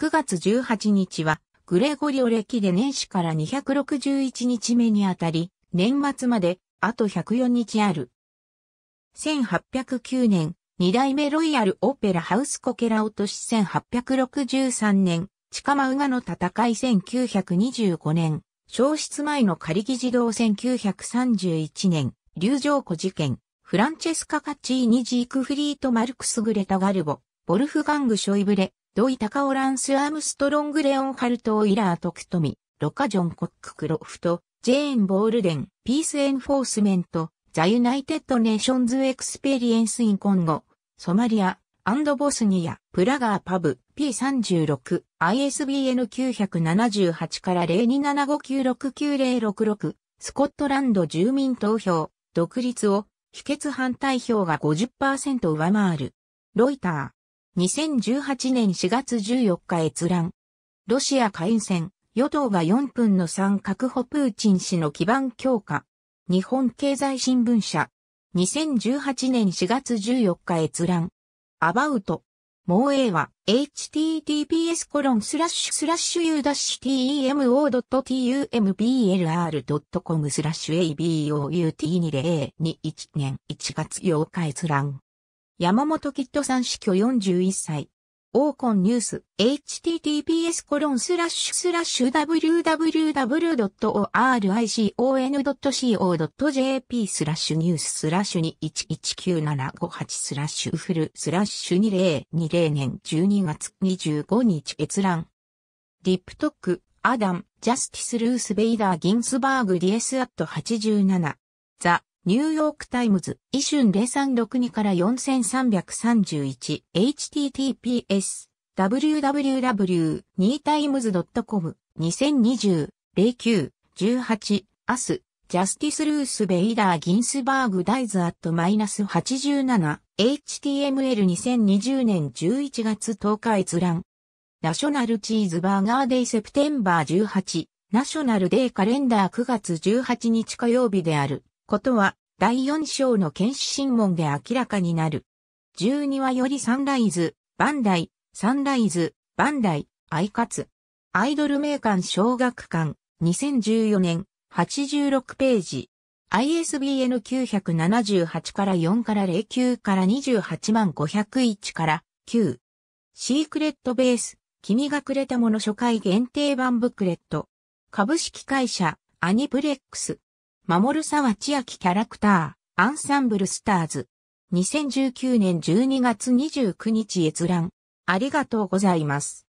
9月18日は、グレゴリオ歴で年始から261日目にあたり、年末まで、あと104日ある。1809年、二代目ロイヤルオペラハウスコケラ落とし1863年、チカマウガの戦い1925年、消失前の仮議事堂1931年、流浄湖事件、フランチェスカ・カッチーニ・ジークフリート・マルクス・グレタ・ガルボ、ボルフガング・ショイブレ、ドイタカオランス・アームストロング・レオンハルト・オイラー・トクトミ、ロカ・ジョン・コック・クロフト、ジェーン・ボールデン、ピース・エンフォースメント、ザ・ユナイテッド・ネーションズ・エクスペリエンス・イン・コンゴ、ソマリア、アンドボスニア、プラガーパブ、P36、ISBN 978から0275969066、スコットランド住民投票、独立を、否決反対票が50%上回る。ロイター。2018年4月14日閲覧。ロシア下院選、与党が4分の3確保プーチン氏の基盤強化。日本経済新聞社。2018年4月14日閲覧。アバウト。もう a は https コロンスラッシュスラッシュ u-temo.tumblr.com スラッシュ abouT2021 年1月8日閲覧。山本キッドさん死去41歳。オーコンニュース、https コロンスラッシュスラッシュ www.oricon.co.jp スラッシュニューススラッシュ211978スラッシュフルスラッシュ2020年12月25日閲覧。リップトック、アダム、ジャスティス・ルース・ベイダー・ギンスバーグ・ディエス・アット87。ザ・ニューヨークタイムズ、イシュン0362から 4331https www.2times.com 2020-09-18アス、ジャスティス・ルース・ベイダー・ギンスバーグ・ダイズ・アット・マイナス87、HTML2020 年11月10日閲覧。ナショナルチーズバーガーデイ・セプテンバー18、ナショナルデイカレンダー9月18日火曜日である。ことは、第4章の検視審問で明らかになる。12話よりサンライズ、バンダイ、サンライズ、バンダイ、アイカツ。アイドル名館小学館、2014年、86ページ。ISBN 978から4から09から28万501から9。シークレットベース、君がくれたもの初回限定版ブックレット。株式会社、アニプレックス。守沢千秋キャラクター、アンサンブルスターズ。2019年12月29日閲覧。ありがとうございます。